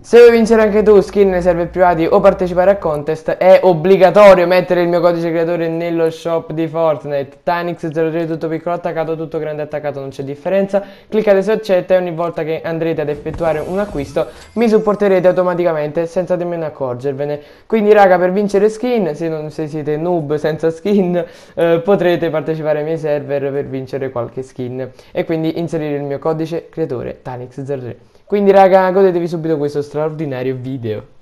Se vuoi vincere anche tu skin nei server privati o partecipare a contest, è obbligatorio mettere il mio codice creatore nello shop di Fortnite. Tanix03 tutto piccolo attaccato, tutto grande attaccato, non c'è differenza. Cliccate su accetta e ogni volta che andrete ad effettuare un acquisto mi supporterete automaticamente senza nemmeno accorgervene. Quindi raga, per vincere skin, se, non, se siete noob senza skin, eh, potrete partecipare ai miei server per vincere qualche skin. E quindi inserire il mio codice creatore Tanix03. Quindi raga, godetevi subito questo skin straordinario video